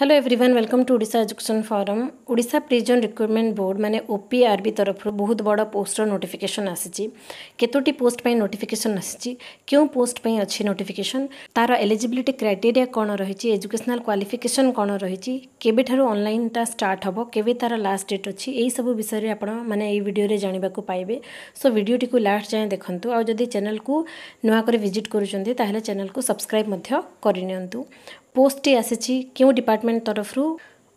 hello everyone welcome to Odisha education forum Odisha prison recruitment board मैंने OPRB तरफ बहुत बड़ पोस्टर नोटिफिकेशन आसी केतोटी पोस्ट पर नोटिफिकेशन आसी क्यों पोस्ट पर अच्छी नोटिफिकेशन तार एलिजिबिलिटी क्राइटेरिया कौन रही एजुकेशनल क्वालिफिकेशन कौन रही केनलटा स्टार्ट हे के तार लास्ट डेट अच्छी यही सब विषय आपने आपण मैंने यही भिडियो जानवाक पाइबे सो भिडियोटी को लास्ट जाए देखु आदि चैनल को नुआकर भिजिट करूँ चैनल को सब्सक्राइब करनी ପୋଷ୍ଟଟି ଆସିଛି କେଉଁ ଡିପାର୍ଟମେଣ୍ଟ ତରଫରୁ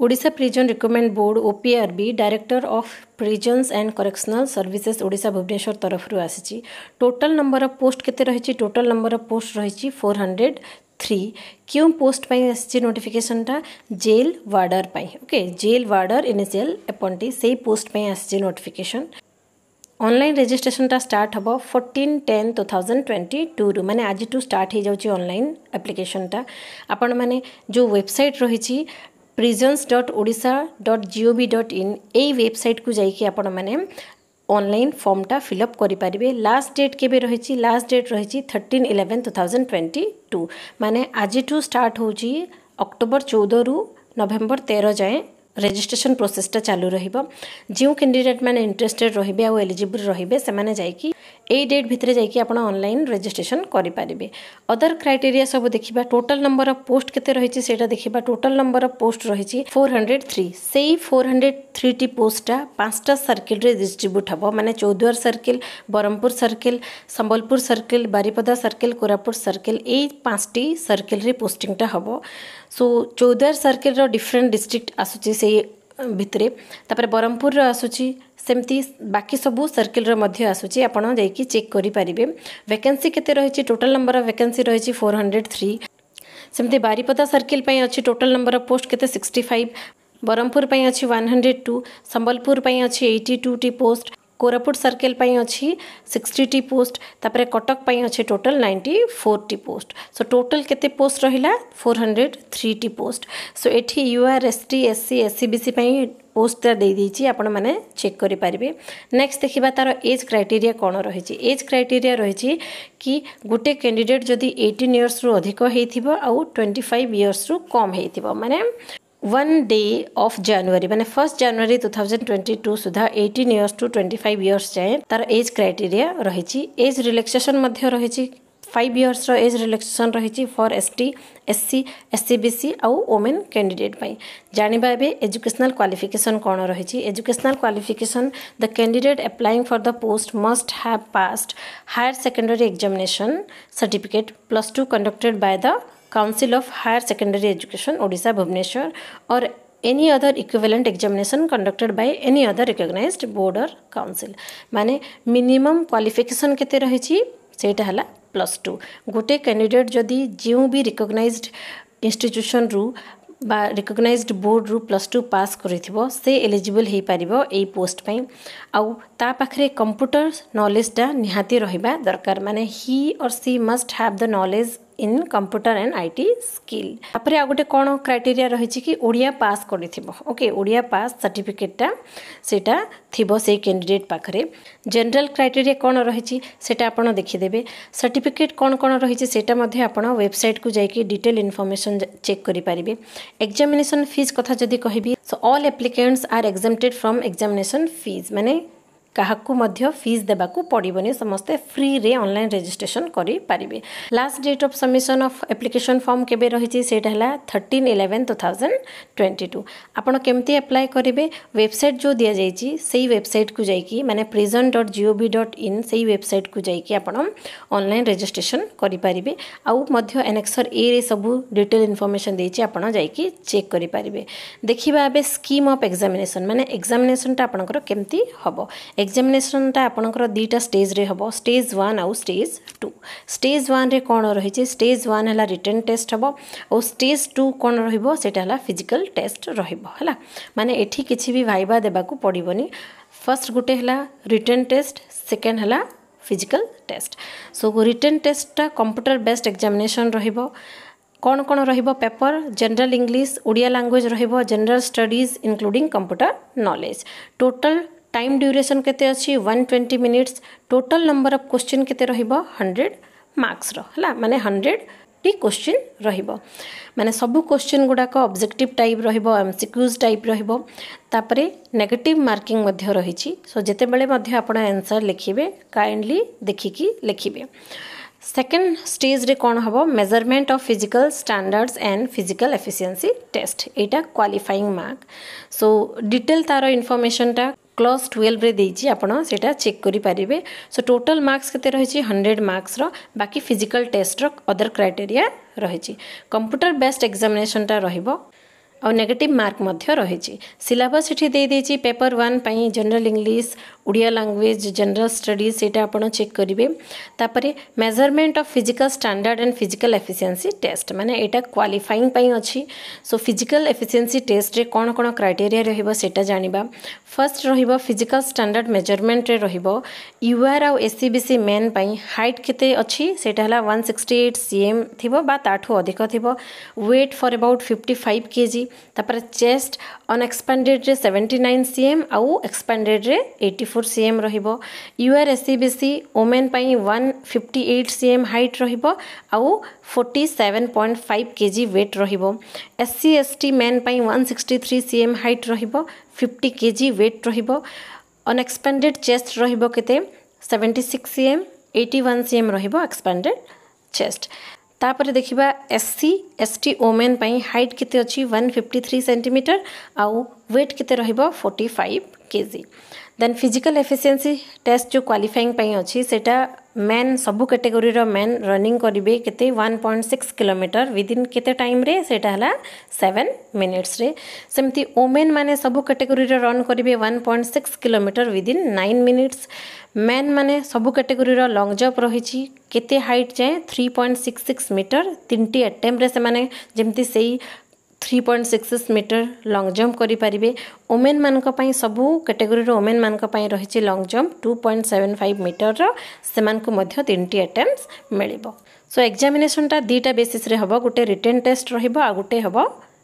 Odisha prison recruitment board OPRB director of prisons and correctional services Odisha Bhubaneswar ତରଫରୁ ଆସିଛି ଟୋଟାଲ ନମ୍ବର ଅଫ୍ ପୋଷ୍ଟ କେତେ ରହିଛି ଟୋଟାଲ ନମ୍ବର ଅଫ୍ ପୋଷ୍ଟ ରହିଛି ଫୋର୍ ହଣ୍ଡ୍ରେଡ଼ थ्री क्यों पोस्ट पर आसी नोटिफिकेसनटा jail warder okay jail warder initial appointee से पोस्ट पर आसी नोटिफिकेसन ଅନଲାଇନ୍ ରେଜିଷ୍ଟ୍ରେସନଟା ଷ୍ଟାର୍ଟ ହେବ fourteen ten two thousand twenty ଟୁରୁ ମାନେ ଆଜିଠୁ ଷ୍ଟାର୍ଟ ହୋଇଯାଉଛି ଅନଲାଇନ୍ ଆପ୍ଲିକେସନଟା ଆପଣମାନେ ଯେଉଁ ୱେବସାଇଟ୍ ରହିଛି prisons dot Odisha dot G O V dot in ଏଇ ୱେବସାଇଟ୍କୁ ଯାଇକି ଆପଣମାନେ অনলাইন ফর্মটা ফিল আপ করে পারবে লাস্ট ডেট কেবে রয়েছে লাস্ট ডেট রয়েছে thirteen eleven two thousand twenty two মানে আজিঠু স্টার্ট হচ্ছে অক্টোবর চৌদরু নভেম্বর তের যায় ରେଜିଷ୍ଟ୍ରେସନ୍ ପ୍ରୋସେସ୍ଟା ଚାଲୁ ରହିବ ଯେଉଁ କ୍ୟାଣ୍ଡିଡେଟ୍ ମାନେ ଇଣ୍ଟରେଷ୍ଟେଡ୍ ରହିବେ ଆଉ ଏଲିଜିବୁଲ୍ ରହିବେ ସେମାନେ ଯାଇକି এই ডেଟ୍ ভিতরে যাইকি আপনার অনলাইন রেজিষ্ট্রেসন করে পারবে অদর ক্রাইটেরিয়া সব দেখা টোটাল নম্বর অফ পোস্ট কেতে রয়েছে সেটা দেখা টোটাল নম্বর অফ পোস্ট রয়েছে ফোর হন্ড্রেড থ্রি সেই ফোর হন্ড্রেড থ্রিটি পোস্টটা পাঁচটা সর্কিলরে ডিস্ট্রিব্যুট হব মানে চৌদ্বার সর্কিল ব্রহ্মপুর সর্কিল সম্বলপুর সর্কিল বারিপদা সর্কিল কোরাপুট সর্কিল এই পাঁচটি সর্কিলরে পোস্টিংটা হব সো চৌদ্বার সর্কিলর ডিফরেন্ট ডিস্ট্রিক্ট আসুচি সেই ଭିତରେ ତାପରେ ବ୍ରହ୍ମପୁରର ଆସୁଛି ସେମିତି ବାକି ସବୁ ସର୍କିଲର ମଧ୍ୟ ଆସୁଛି ଆପଣ ଯାଇକି ଚେକ୍ କରିପାରିବେ ଭେକେନ୍ସି କେତେ ରହିଛି ଟୋଟାଲ୍ ନମ୍ବର ଅଫ୍ ଭେକେନ୍ସି ରହିଛି ଫୋର୍ ହଣ୍ଡ୍ରେଡ଼ ଥ୍ରୀ ସେମିତି ବାରିପଦା ସର୍କିଲ ପାଇଁ ଅଛି ଟୋଟାଲ୍ ନମ୍ବର ଅଫ୍ ପୋଷ୍ଟ କେତେ ସିକ୍ସଟି ଫାଇଭ୍ ବ୍ରହ୍ମପୁର ପାଇଁ ଅଛି ୱାନ୍ ହଣ୍ଡ୍ରେଡ଼ ଟୁ ସମ୍ବଲପୁର ପାଇଁ ଅଛି ଏଇଟି ଟୁଟି ପୋଷ୍ଟ କୋରାପୁଟ ସର୍କେଲ ପାଇଁ ଅଛି ସିକ୍ସଟିଟି ପୋଷ୍ଟ ତାପରେ କଟକ ପାଇଁ ଅଛି total ninety forty post so total କେତେ ପୋଷ୍ଟ ରହିଲା ଫୋର୍ ହଣ୍ଡ୍ରେଡ଼ ଥ୍ରୀଟି ପୋଷ୍ଟ ସୋ ଏଠି U R S T S C S C B C ପାଇଁ ପୋଷ୍ଟଟା ଦେଇଦେଇଛି ଆପଣମାନେ ଚେକ୍ କରିପାରିବେ ନେକ୍ସଟ ଦେଖିବା ତା'ର ଏଜ୍ କ୍ରାଇଟେରିଆ କ'ଣ ରହିଛି ଏଜ୍ କ୍ରାଇଟେରିଆ ରହିଛି କି ଗୋଟେ କ୍ୟାଣ୍ଡିଡେଟ୍ ଯଦି ଏଇଟିନ୍ ଇୟର୍ସରୁ ଅଧିକ ହେଇଥିବ ଆଉ ଟ୍ୱେଣ୍ଟି ଫାଇଭ୍ ଇୟର୍ସରୁ କମ୍ ହେଇଥିବ ମାନେ वन डे ऑफ जनवरी मैंने first January two thousand twenty two सुधा eighteen years to twenty five years जाए तार एज क्राइटेरिया रही एज रिलैक्सेशन रही फाइव इयर्स एज रिलैक्सेशन रही for S T S C S C B C आउ women candidate जाना एवं educational qualification कौन रही educational qualification the candidate applying for the post must have passed higher secondary examination certificate plus two conducted by the council of higher secondary education Odisha Bhubaneswar or any other equivalent examination conducted by any other recognised board or council माने minimum qualification केते रहिछि सेटा plus two गोटे candidate जदि जो भी recognised institution रु বা রিকগনাইজড বোর্ডরু প্লস টু পাস করেথিব সে এলিজিবল হয়েপারিব এই পোস্ট পাই আউ তা পাখে কম্পুটর নলেজটা নিহাতি রহবা দরকার মানে he or she must have in computer and IT skill তাপরে আউ গোটে কোণ ক্রাইটেরিয়া রয়েছে কি ওড়িয়া পাস করে ওকে ওড়িয়া পাস সার্টিফিকেটটা সেটা থিব সেই ক্যান্ডিডেট পাখে জেনারেল ক্রাইটেরিয়া কোণ রয়েছে সেটা আপনার দেখিদেবে সার্টিফিকেট কোণ কোণ রয়েছে সেটা আপনার ওয়েবসাইট কু যাই ডিটেল ইনফরমেশন চেক করে পারে এক্সামিনেসন ফিজ কথা যদি কহবি so all applicants are exempted from examination fees মানে କାହାକୁ ମଧ୍ୟ ଫିସ୍ ଦେବାକୁ ପଡ଼ିବନି ସମସ୍ତେ ଫ୍ରିରେ ଅନଲାଇନ୍ ରେଜିଷ୍ଟ୍ରେସନ୍ କରିପାରିବେ last date of submission of application form କେବେ ରହିଛି ସେଇଟା ହେଲା thirteen eleven two thousand twenty two ଆପଣ କେମିତି ଆପ୍ଲାଏ କରିବେ ୱେବସାଇଟ୍ ଯେଉଁ ଦିଆଯାଇଛି ସେଇ ୱେବସାଇଟ୍କୁ ଯାଇକି ମାନେ prison dot G O V dot in ସେଇ ୱେବସାଇଟ୍କୁ ଯାଇକି ଆପଣ ଅନଲାଇନ୍ ରେଜିଷ୍ଟ୍ରେସନ୍ କରିପାରିବେ ଆଉ ମଧ୍ୟ ଏନେକ୍ସର ଏରେ ସବୁ ଡିଟେଲ୍ ଇନଫର୍ମେସନ୍ ଦେଇଛି ଆପଣ ଯାଇକି ଚେକ୍ କରିପାରିବେ ଦେଖିବା ଏବେ ସ୍କିମ୍ ଅଫ୍ ଏକ୍ଜାମିନେସନ୍ ମାନେ ଏକ୍ଜାମିନେସନ୍ଟା ଆପଣଙ୍କର କେମିତି ହେବ ଏକ୍ଜାମିନେସନଟା ଆପଣଙ୍କର ଦୁଇଟା ଷ୍ଟେଜ୍ରେ ହେବ ଷ୍ଟେଜ୍ ୱାନ୍ ଆଉ ଷ୍ଟେଜ୍ ଟୁ ଷ୍ଟେଜ୍ ୱାନ୍ରେ କ'ଣ ରହିଛି ଷ୍ଟେଜ୍ ୱାନ୍ ହେଲା ରିଟର୍ନ ଟେଷ୍ଟ ହେବ ଆଉ ଷ୍ଟେଜ୍ ଟୁ କ'ଣ ରହିବ ସେଇଟା ହେଲା ଫିଜିକାଲ୍ ଟେଷ୍ଟ ରହିବ ହେଲା ମାନେ ଏଠି କିଛି ବି ଭାଇବା ଦେବାକୁ ପଡ଼ିବନି ଫାର୍ଷ୍ଟ ଗୋଟେ ହେଲା ରିଟର୍ନ ଟେଷ୍ଟ ସେକେଣ୍ଡ ହେଲା ଫିଜିକାଲ୍ ଟେଷ୍ଟ ସୋ ରିଟର୍ନ ଟେଷ୍ଟଟା କମ୍ପ୍ୟୁଟର ବେସ୍ଡ ଏକ୍ଜାମିନେସନ୍ ରହିବ କ'ଣ କ'ଣ ରହିବ paper general English Odia language ରହିବ general studies including computer knowledge total time duration के अच्छी one twenty minutes total number of question के हंड्रेड मार्क्स है मैंने हंड्रेड ଟି କୋଶ୍ଚିନ୍ ରହିବ ମାନେ ସବୁ କୋଶ୍ଚିନ୍ ଗୁଡ଼ାକ ଅବଜେକ୍ଟିଭ୍ ଟାଇପ୍ ରହିବ ଏମ୍ସିକ୍ୟୁଜ୍ ଟାଇପ୍ ରହିବ ତାପରେ ନେଗେଟିଭ୍ ମାର୍କିଂ ମଧ୍ୟ ରହିଛି ସୋ ଯେତେବେଳେ ମଧ୍ୟ ଆପଣ ଆନ୍ସର୍ ଲେଖିବେ କାଇଣ୍ଡଲି ଦେଖିକି ଲେଖିବେ ସେକେଣ୍ଡ ଷ୍ଟେଜ୍ରେ କ'ଣ ହେବ measurement of physical standards and physical efficiency test ଏଇଟା କ୍ୱାଲିଫାଇଂ ମାର୍କ ସୋ ଡିଟେଲ୍ ତା'ର ଇନଫର୍ମେସନ୍ଟା ক্লাস টুয়েলভে দিয়েছি আপনার সেটা চেক করে পারে সো টোটাল মার্কস কেতে রয়েছে হন্ড্রেড মার্কসর বাকি ফিজিকাল টেস্টর অদর ক্রাইটেরিয়া রয়েছে কম্পুটর বেসড এক্সামিনেসনটা রহব ଆଉ ନେଗେଟିଭ୍ ମାର୍କ ମଧ୍ୟ ରହିଛି ସିଲାବସ୍ ଏଠି ଦେଇଦେଇଛି ପେପର୍ ୱାନ୍ ପାଇଁ general English Odia language general studies से चेक करेंगे measurement of physical standard and physical efficiency test मैंने ये क्वाफाइंग अच्छी सो फिजिकाल एफिसीयसी टेस्ट कौन कौन क्राइटेरी रहा जाना फर्स्ट रिजिकाल स्टाणार्ड मेजरमेंट रुआर आउ S C C men height के अच्छी से one sixty eight C M थोड़ा अधिक थी weight for about fifty five K G तपर चेस्ट अनएक्सपाडेड्रे सेवेन्टी नाइन सी एम आउ एक्सपाडेड्रे एट्टी ଫୋର୍ ସି ଏମ୍ ରହିବ U R S C B C women ପାଇଁ one fifty eight C M height ରହିବ ଆଉ forty seven point five K G weight ରହିବ S C S T men ପାଇଁ one sixty three C M height ରହିବ fifty K G weight ରହିବ unexpanded chest ରହିବ କେତେ seventy six C M eighty one C M ରହିବ expanded chest ତାପରେ ଦେଖିବା S C S T women ପାଇଁ height କେତେ ଅଛି ୱାନ୍ ଫିଫ୍ଟି ଥ୍ରୀ ସେଣ୍ଟିମିଟର ଆଉ वेट के forty five K G then physical efficiency test जो क्वाफाइंग अच्छे से मेन सब कैटेगोरी मेन रनिंग करेंगे के पॉइंट सिक्स किलोमीटर विदिन के टाइम सेटा सेवेन मिनिट्स सेमती ओमेन मैंने सब कैटेगोरी रन करेंगे one point six kilometre within nine minutes men मैंने सब कैटेगोरी लंग जम्प रही केते हाइट जाए three point six six metre तीन टी एटेम्प्रे से three point six six metre long jump କରିପାରିବେ ଓମେନ୍ମାନଙ୍କ ପାଇଁ ସବୁ କାଟେଗୋରିର ଓମେନ୍ମାନଙ୍କ ପାଇଁ ରହିଛି long jump two point seven five ମିଟରର ସେମାନଙ୍କୁ ମଧ୍ୟ ତିନିଟି ଆଟେମ୍ପ୍ଟ ମିଳିବ ସୋ ଏକ୍ଜାମିନେସନ୍ଟା ଦୁଇଟା ବେସିସ୍ରେ ହେବ ଗୋଟେ ରିଟେନ୍ ଟେଷ୍ଟ ରହିବ ଆଉ ଗୋଟେ ହେବ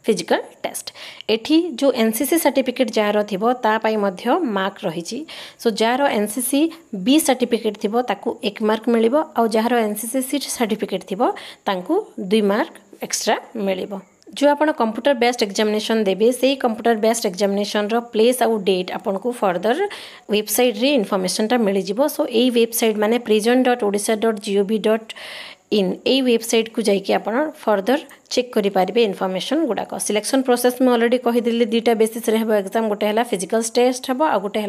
ଫିଜିକାଲ ଟେଷ୍ଟ ଏଠି ଯେଉଁ ଏନ୍ ସି ସି ସାର୍ଟିଫିକେଟ୍ ଯାହାର ଥିବ ତା ପାଇଁ ମଧ୍ୟ ମାର୍କ ରହିଛି ସୋ ଯାହାର N C C B certificate ଥିବ ତାକୁ ଏକ ମାର୍କ ମିଳିବ ଆଉ ଯାହାର N C C C certificate ଥିବ ତାଙ୍କୁ ଦୁଇ ମାର୍କ ଏକ୍ସଟ୍ରା ମିଳିବ जो आप कंप्यूटर बेस्ड एक्जामेसन देवे से कंप्यूटर बेस्ड एक्जामेसन र्लेस आउ डेट आपको फर्दर वेबसाइट्रे इनफर्मेसनटा जाव सो यही वेबसाइट मैंने prison dot Odisha dot G O V dot in website website को जाकि आप फर्दर चेक करेंगे इनफर्मेसन गुड़ाक सिलेक्शन प्रोसेस मुझे अलरेडी कहीदेली दुईटा बेसीस्रे एक्जाम गोटे है फिजिकल टेस्ट हे आ गोटे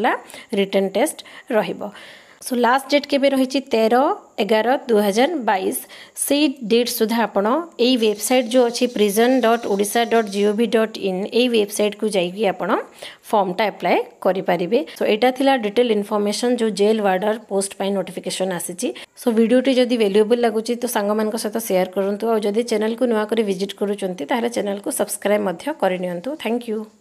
रिटर्न टेस्ट रोक सो ଲାଷ୍ଟ ଡେଟ୍ କେବେ ରହିଛି ତେର ଏଗାର ଦୁଇହଜାର ବାଇଶ ସେଇ ଡେଟ୍ ସୁଦ୍ଧା ଆପଣ ଏଇ ୱେବସାଇଟ୍ ଯେଉଁ ଅଛି prison dot Odisha dot G O V dot in ଏଇ ୱେବସାଇଟ୍କୁ ଯାଇକି ଆପଣ ଫର୍ମଟା ଆପ୍ଲାଏ କରିପାରିବେ ସୋ ଏଇଟା ଥିଲା ଡିଟେଲ୍ ଇନଫର୍ମେସନ୍ ଯେଉଁ ଜେଲ୍ ୱାର୍ଡର ପୋଷ୍ଟ ପାଇଁ ନୋଟିଫିକେସନ୍ ଆସିଛି ସୋ ଭିଡ଼ିଓଟି ଯଦି ଭ୍ୟାଲୁଏବୁଲ୍ ଲାଗୁଛି ତ ସାଙ୍ଗମାନଙ୍କ ସହିତ ସେୟାର କରନ୍ତୁ ଆଉ ଯଦି ଚ୍ୟାନେଲ୍କୁ ନୂଆ କରି ଭିଜିଟ୍ କରୁଛନ୍ତି ତାହେଲେ ଚ୍ୟାନେଲ୍କୁ ସବସ୍କ୍ରାଇବ୍ ମଧ୍ୟ କରିନିଅନ୍ତୁ ଥ୍ୟାଙ୍କ ୟୁ